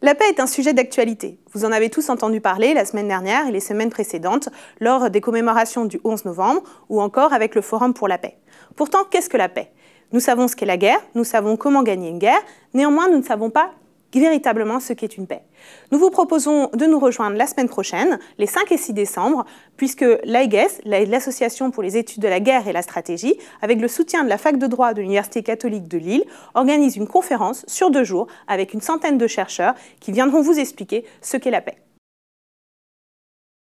La paix est un sujet d'actualité. Vous en avez tous entendu parler la semaine dernière et les semaines précédentes lors des commémorations du 11 novembre ou encore avec le Forum pour la paix. Pourtant, qu'est-ce que la paix Nous savons ce qu'est la guerre, nous savons comment gagner une guerre, néanmoins nous ne savons pas véritablement ce qu'est une paix. Nous vous proposons de nous rejoindre la semaine prochaine, les 5 et 6 décembre, puisque l'AIGES, l'Association pour les études de la guerre et la stratégie, avec le soutien de la Fac de droit de l'Université catholique de Lille, organise une conférence sur deux jours avec une centaine de chercheurs qui viendront vous expliquer ce qu'est la paix.